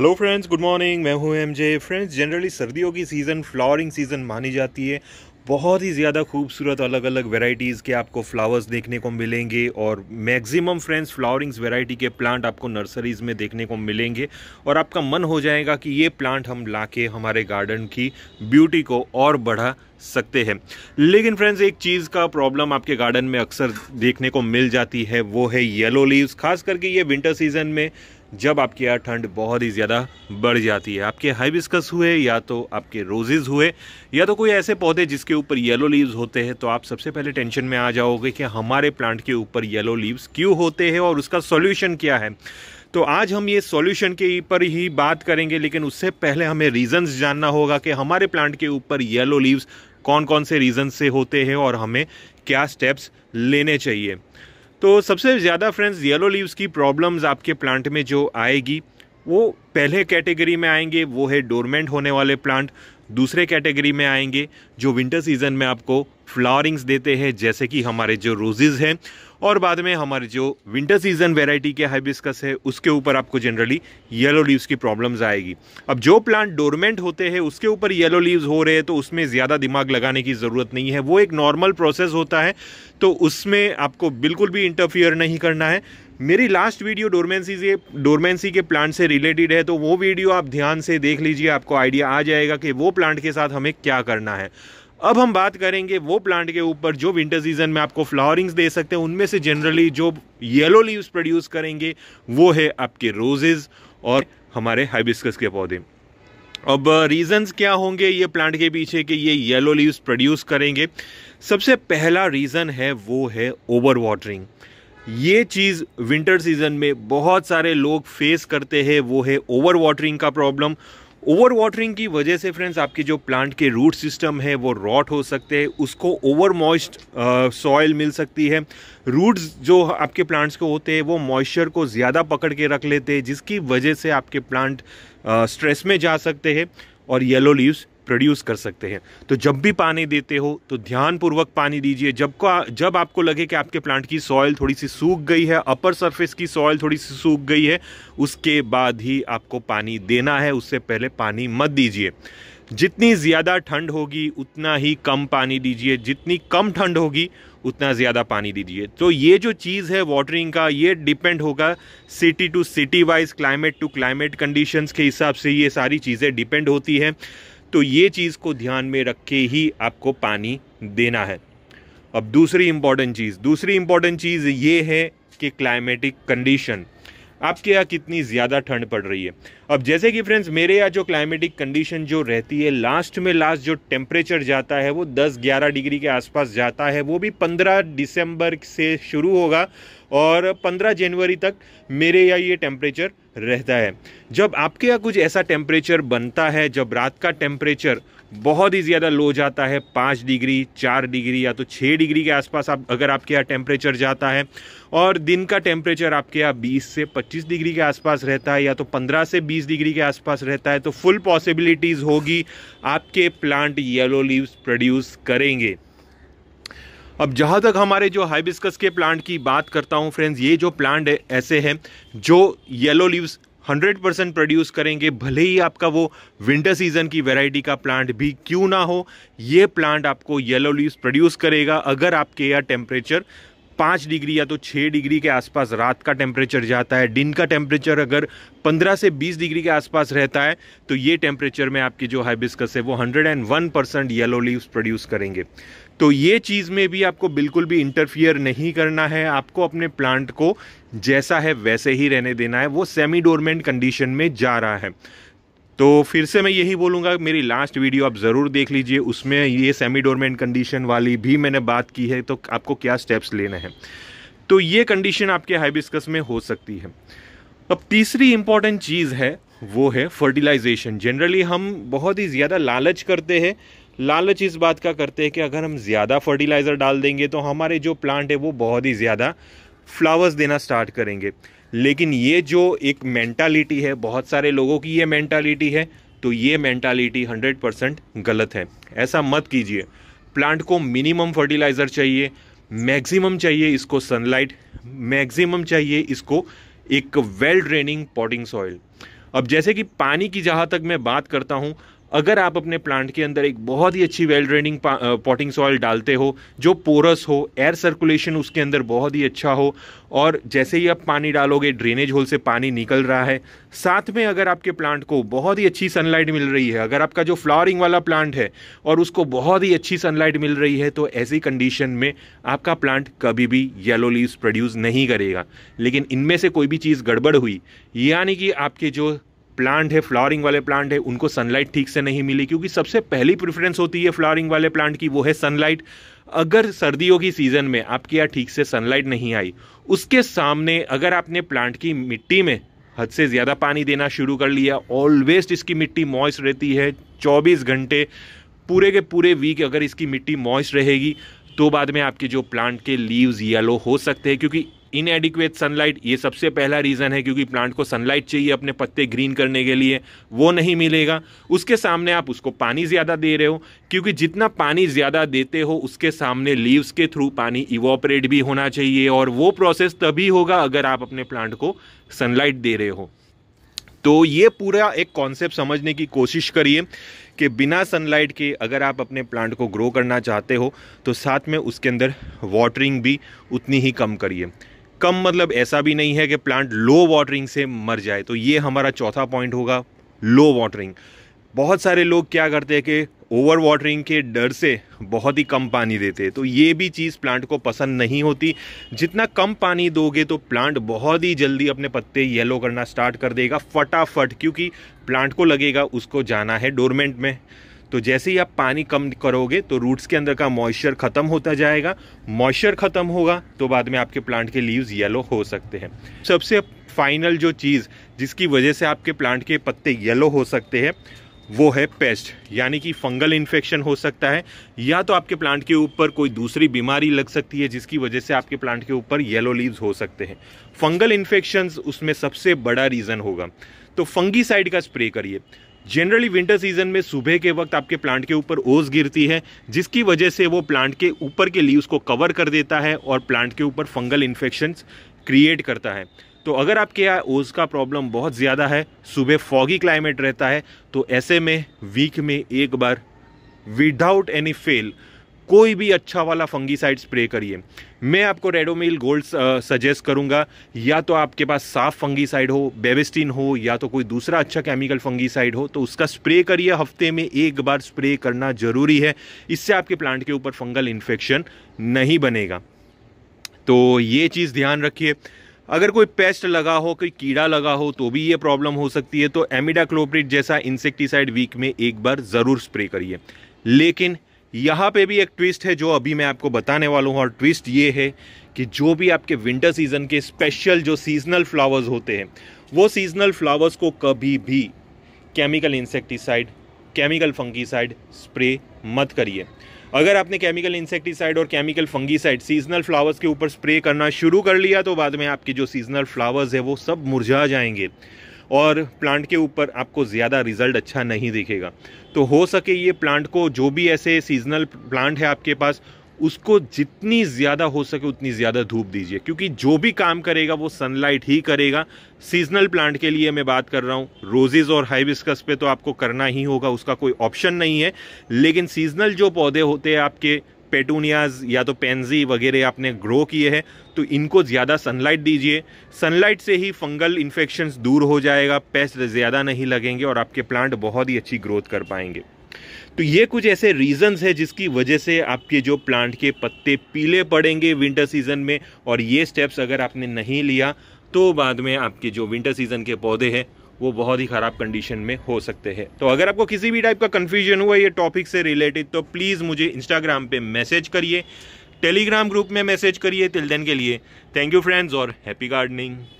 hello friends good morning मैं हूं MJ friends generally सर्दियों की सीज़न फ्लावरिंग सीज़न मानी जाती है बहुत ही ज़्यादा खूबसूरत अलग अलग वेराइटीज़ के आपको फ्लावर्स देखने को मिलेंगे और मैक्सिमम फ्रेंड्स फ्लावरिंग्स वेराइटी के प्लांट आपको नर्सरीज़ में देखने को मिलेंगे और आपका मन हो जाएगा कि ये प्लांट हम ला हमारे गार्डन की ब्यूटी को और बढ़ा सकते हैं लेकिन फ्रेंड्स एक चीज़ का प्रॉब्लम आपके गार्डन में अक्सर देखने को मिल जाती है वो है येलो लीव्स खास करके ये विंटर सीजन में जब आपके यहाँ ठंड बहुत ही ज़्यादा बढ़ जाती है आपके हाइबिस्कस हुए या तो आपके रोजेज़ हुए या तो कोई ऐसे पौधे जिसके ऊपर येलो लीव्स होते हैं तो आप सबसे पहले टेंशन में आ जाओगे कि हमारे प्लांट के ऊपर येलो लीव्स क्यों होते हैं और उसका सॉल्यूशन क्या है तो आज हम ये सॉल्यूशन के ऊपर ही बात करेंगे लेकिन उससे पहले हमें रीजंस जानना होगा कि हमारे प्लांट के ऊपर येलो लीव्स कौन कौन से रीज़न से होते हैं और हमें क्या स्टेप्स लेने चाहिए तो सबसे ज़्यादा फ्रेंड्स येलो लीव्स की प्रॉब्लम्स आपके प्लांट में जो आएगी वो पहले कैटेगरी में आएंगे वो है डोरमेंट होने वाले प्लांट दूसरे कैटेगरी में आएंगे जो विंटर सीजन में आपको फ्लावरिंग्स देते हैं जैसे कि हमारे जो रोजेज़ हैं और बाद में हमारे जो विंटर सीजन वेराइटी के हाइबिस्कस है उसके ऊपर आपको जनरली येलो लीव्स की प्रॉब्लम्स आएगी अब जो प्लांट डोरमेंट होते हैं उसके ऊपर येलो लीव्स हो रहे हैं तो उसमें ज़्यादा दिमाग लगाने की ज़रूरत नहीं है वो एक नॉर्मल प्रोसेस होता है तो उसमें आपको बिल्कुल भी इंटरफियर नहीं करना है मेरी लास्ट वीडियो डोरमेंसी से डोरमेंसी के प्लांट से रिलेटेड है तो वो वीडियो आप ध्यान से देख लीजिए आपको आइडिया आ जाएगा कि वो प्लांट के साथ हमें क्या करना है अब हम बात करेंगे वो प्लांट के ऊपर जो विंटर सीजन में आपको फ्लावरिंग्स दे सकते हैं उनमें से जनरली जो येलो लीव्स प्रोड्यूस करेंगे वो है आपके रोजेज़ और हमारे हाइबिस्कस के पौधे अब रीजंस क्या होंगे ये प्लांट के पीछे कि ये येलो लीव्स प्रोड्यूस करेंगे सबसे पहला रीज़न है वो है ओवर वाटरिंग ये चीज़ विंटर सीज़न में बहुत सारे लोग फेस करते हैं वो है ओवर वाटरिंग का प्रॉब्लम ओवर वाटरिंग की वजह से फ्रेंड्स आपके जो प्लांट के रूट सिस्टम है वो रॉट हो सकते हैं उसको ओवर मॉइस्ट सॉयल मिल सकती है रूट्स जो आपके प्लांट्स को होते हैं वो मॉइस्चर को ज़्यादा पकड़ के रख लेते हैं जिसकी वजह से आपके प्लांट स्ट्रेस में जा सकते हैं और येलो लीव्स प्रोड्यूस कर सकते हैं तो जब भी पानी देते हो तो ध्यानपूर्वक पानी दीजिए जब को जब आपको लगे कि आपके प्लांट की सॉइल थोड़ी सी सूख गई है अपर सरफेस की सॉइल थोड़ी सी सूख गई है उसके बाद ही आपको पानी देना है उससे पहले पानी मत दीजिए जितनी ज़्यादा ठंड होगी उतना ही कम पानी दीजिए जितनी कम ठंड होगी उतना ज़्यादा पानी दीजिए तो ये जो चीज़ है वाटरिंग का ये डिपेंड होगा city to city wise climate to climate conditions के हिसाब से ये सारी चीज़ें डिपेंड होती हैं तो ये चीज़ को ध्यान में रख के ही आपको पानी देना है अब दूसरी इम्पॉर्टेंट चीज़ दूसरी इम्पॉर्टेंट चीज़ ये है कि क्लाइमेटिक कंडीशन आपके यहाँ कितनी ज़्यादा ठंड पड़ रही है अब जैसे कि फ्रेंड्स मेरे यहाँ जो क्लाइमेटिक कंडीशन जो रहती है लास्ट में लास्ट जो टेम्परेचर जाता है वो 10-11 डिग्री के आसपास जाता है वो भी 15 दिसंबर से शुरू होगा और 15 जनवरी तक मेरे यहाँ ये टेम्परेचर रहता है जब आपके यहाँ कुछ ऐसा टेम्परेचर बनता है जब रात का टेम्परेचर बहुत ही ज़्यादा लो जाता है पाँच डिग्री चार डिग्री या तो छः डिग्री के आसपास आप अगर आपके यहाँ टेम्परेचर जाता है और दिन का टेम्परेचर आपके यहाँ बीस से पच्चीस डिग्री के आसपास रहता है या तो पंद्रह से बीस डिग्री के आसपास रहता है तो फुल पॉसिबिलिटीज़ होगी आपके प्लांट येलो लीव्स प्रोड्यूस करेंगे अब जहाँ तक हमारे जो हाइबिस्कस के प्लांट की बात करता हूँ फ्रेंड्स ये जो प्लांट है ऐसे हैं जो येलो लीव्स 100 परसेंट प्रोड्यूस करेंगे भले ही आपका वो विंटर सीजन की वैरायटी का प्लांट भी क्यों ना हो ये प्लांट आपको येलो लीव्स प्रोड्यूस करेगा अगर आपके यहाँ टेम्परेचर पाँच डिग्री या तो छः डिग्री के आसपास रात का टेम्परेचर जाता है दिन का टेम्परेचर अगर पंद्रह से बीस डिग्री के आसपास रहता है तो ये टेम्परेचर में आपकी जो हाइबिस्कस है वो hundred and one percent yellow leaves produce करेंगे तो ये चीज़ में भी आपको बिल्कुल भी इंटरफियर नहीं करना है आपको अपने प्लांट को जैसा है वैसे ही रहने देना है वो सेमी डोरमेंट कंडीशन में जा रहा है तो फिर से मैं यही बोलूँगा मेरी लास्ट वीडियो आप ज़रूर देख लीजिए उसमें ये सेमी डोरमेंट कंडीशन वाली भी मैंने बात की है तो आपको क्या स्टेप्स लेने हैं तो ये कंडीशन आपके हाइबिस्कस में हो सकती है अब तीसरी इम्पॉर्टेंट चीज़ है वो है फर्टिलाइजेशन जनरली हम बहुत ही ज़्यादा लालच करते हैं लालच इस बात का करते हैं कि अगर हम ज़्यादा फर्टिलाइज़र डाल देंगे तो हमारे जो प्लांट है वो बहुत ही ज़्यादा फ्लावर्स देना स्टार्ट करेंगे लेकिन ये जो एक मैंटालिटी है बहुत सारे लोगों की ये मैंटालिटी है तो ये मैंटालिटी 100 परसेंट गलत है ऐसा मत कीजिए प्लांट को मिनिमम फर्टिलाइज़र चाहिए मैक्सिमम चाहिए इसको सनलाइट मैक्सिमम चाहिए इसको एक वेल ड्रेनिंग पॉटिंग सॉइल अब जैसे कि पानी की जहाँ तक मैं बात करता हूँ अगर आप अपने प्लांट के अंदर एक बहुत ही अच्छी वेल ड्रेनिंग पॉटिंग सॉइल डालते हो जो पोरस हो एयर सर्कुलेशन उसके अंदर बहुत ही अच्छा हो और जैसे ही आप पानी डालोगे ड्रेनेज होल से पानी निकल रहा है साथ में अगर आपके प्लांट को बहुत ही अच्छी सनलाइट मिल रही है अगर आपका जो फ्लावरिंग वाला प्लांट है और उसको बहुत ही अच्छी सनलाइट मिल रही है तो ऐसी कंडीशन में आपका प्लांट कभी भी येलो लीव्स प्रोड्यूस नहीं करेगा लेकिन इनमें से कोई भी चीज़ गड़बड़ हुई यानी कि आपके जो प्लांट है फ्लावरिंग वाले प्लांट है उनको सनलाइट ठीक से नहीं मिली क्योंकि सबसे पहली प्रेफरेंस होती है फ्लावरिंग वाले प्लांट की वो है सनलाइट अगर सर्दियों की सीज़न में आपके यहाँ ठीक से सनलाइट नहीं आई उसके सामने अगर आपने प्लांट की मिट्टी में हद से ज़्यादा पानी देना शुरू कर लिया ऑलवेज इसकी मिट्टी मॉइस्ट रहती है 24 घंटे पूरे के पूरे वीक अगर इसकी मिट्टी मॉइस्ट रहेगी तो बाद में आपके जो प्लांट के लीव्स येलो हो सकते हैं क्योंकि इनएडिक्वेट सनलाइट ये सबसे पहला रीज़न है क्योंकि प्लांट को सनलाइट चाहिए अपने पत्ते ग्रीन करने के लिए वो नहीं मिलेगा उसके सामने आप उसको पानी ज़्यादा दे रहे हो क्योंकि जितना पानी ज़्यादा देते हो उसके सामने लीव्स के थ्रू पानी इवोपरेट भी होना चाहिए और वो प्रोसेस तभी होगा अगर आप अपने प्लांट को सनलाइट दे रहे हो तो ये पूरा एक कॉन्सेप्ट समझने की कोशिश करिए कि बिना सनलाइट के अगर आप अपने प्लांट को ग्रो करना चाहते हो तो साथ में उसके अंदर वाटरिंग भी उतनी ही कम करिए कम मतलब ऐसा भी नहीं है कि प्लांट लो वाटरिंग से मर जाए तो ये हमारा चौथा पॉइंट होगा लो वाटरिंग बहुत सारे लोग क्या करते हैं कि ओवर वाटरिंग के डर से बहुत ही कम पानी देते हैं तो ये भी चीज़ प्लांट को पसंद नहीं होती जितना कम पानी दोगे तो प्लांट बहुत ही जल्दी अपने पत्ते येलो करना स्टार्ट कर देगा फटाफट क्योंकि प्लांट को लगेगा उसको जाना है डोरमेंट में तो जैसे ही आप पानी कम करोगे तो रूट्स के अंदर का मॉइस्चर ख़त्म होता जाएगा मॉइस्चर ख़त्म होगा तो बाद में आपके प्लांट के लीव्स येलो हो सकते हैं सबसे फाइनल जो चीज़ जिसकी वजह से आपके प्लांट के पत्ते येलो हो सकते हैं वो है पेस्ट यानी कि फंगल इन्फेक्शन हो सकता है या तो आपके प्लांट के ऊपर कोई दूसरी बीमारी लग सकती है जिसकी वजह से आपके प्लांट के ऊपर येलो लीव्स हो सकते हैं फंगल इन्फेक्शन उसमें सबसे बड़ा रीज़न होगा तो फंगी साइड का स्प्रे करिए जनरली विंटर सीजन में सुबह के वक्त आपके प्लांट के ऊपर ओस गिरती है जिसकी वजह से वो प्लांट के ऊपर के लीव्स को कवर कर देता है और प्लांट के ऊपर फंगल इन्फेक्शन क्रिएट करता है तो अगर आपके यहाँ ओस का प्रॉब्लम बहुत ज़्यादा है सुबह फॉगी क्लाइमेट रहता है तो ऐसे में वीक में एक बार विदाउट एनी फेल कोई भी अच्छा वाला फंगीसाइड स्प्रे करिए मैं आपको रेडोमिल गोल्ड सजेस्ट करूंगा या तो आपके पास साफ फंगीसाइड हो बेबेस्टिन हो या तो कोई दूसरा अच्छा केमिकल फंगीसाइड हो तो उसका स्प्रे करिए हफ्ते में एक बार स्प्रे करना जरूरी है इससे आपके प्लांट के ऊपर फंगल इन्फेक्शन नहीं बनेगा तो ये चीज़ ध्यान रखिए अगर कोई पेस्ट लगा हो कोई कीड़ा लगा हो तो भी ये प्रॉब्लम हो सकती है तो एमिडाक्लोप्रिड जैसा इंसेक्टिसाइड वीक में एक बार ज़रूर स्प्रे करिए लेकिन यहाँ पे भी एक ट्विस्ट है जो अभी मैं आपको बताने वाला हूँ और ट्विस्ट ये है कि जो भी आपके विंटर सीजन के स्पेशल जो सीजनल फ्लावर्स होते हैं वो सीजनल फ्लावर्स को कभी भी chemical insecticide chemical fungicide spray मत करिए अगर आपने केमिकल इंसेक्टिसाइड और केमिकल फंगीसाइड सीजनल फ्लावर्स के ऊपर स्प्रे करना शुरू कर लिया तो बाद में आपके जो सीजनल फ्लावर्स है वो सब मुरझा जाएंगे और प्लांट के ऊपर आपको ज़्यादा रिजल्ट अच्छा नहीं दिखेगा तो हो सके ये प्लांट को जो भी ऐसे सीजनल प्लांट है आपके पास उसको जितनी ज़्यादा हो सके उतनी ज़्यादा धूप दीजिए क्योंकि जो भी काम करेगा वो सनलाइट ही करेगा सीजनल प्लांट के लिए मैं बात कर रहा हूँ रोजेज़ और हाइबिस्कस पे तो आपको करना ही होगा उसका कोई ऑप्शन नहीं है लेकिन सीजनल जो पौधे होते हैं आपके पेटूनियाज़ या तो पेंजी वगैरह आपने ग्रो किए हैं तो इनको ज़्यादा सनलाइट दीजिए सनलाइट से ही फंगल इन्फेक्शंस दूर हो जाएगा पेस्ट ज़्यादा नहीं लगेंगे और आपके प्लांट बहुत ही अच्छी ग्रोथ कर पाएंगे तो ये कुछ ऐसे रीजंस है जिसकी वजह से आपके जो प्लांट के पत्ते पीले पड़ेंगे विंटर सीजन में और ये स्टेप्स अगर आपने नहीं लिया तो बाद में आपके जो विंटर सीजन के पौधे हैं वो बहुत ही ख़राब कंडीशन में हो सकते हैं तो अगर आपको किसी भी टाइप का कन्फ्यूजन हुआ ये टॉपिक से रिलेटेड तो प्लीज़ मुझे इंस्टाग्राम पे मैसेज करिए टेलीग्राम ग्रुप में मैसेज करिए तिल देन के लिए थैंक यू फ्रेंड्स और हैप्पी गार्डनिंग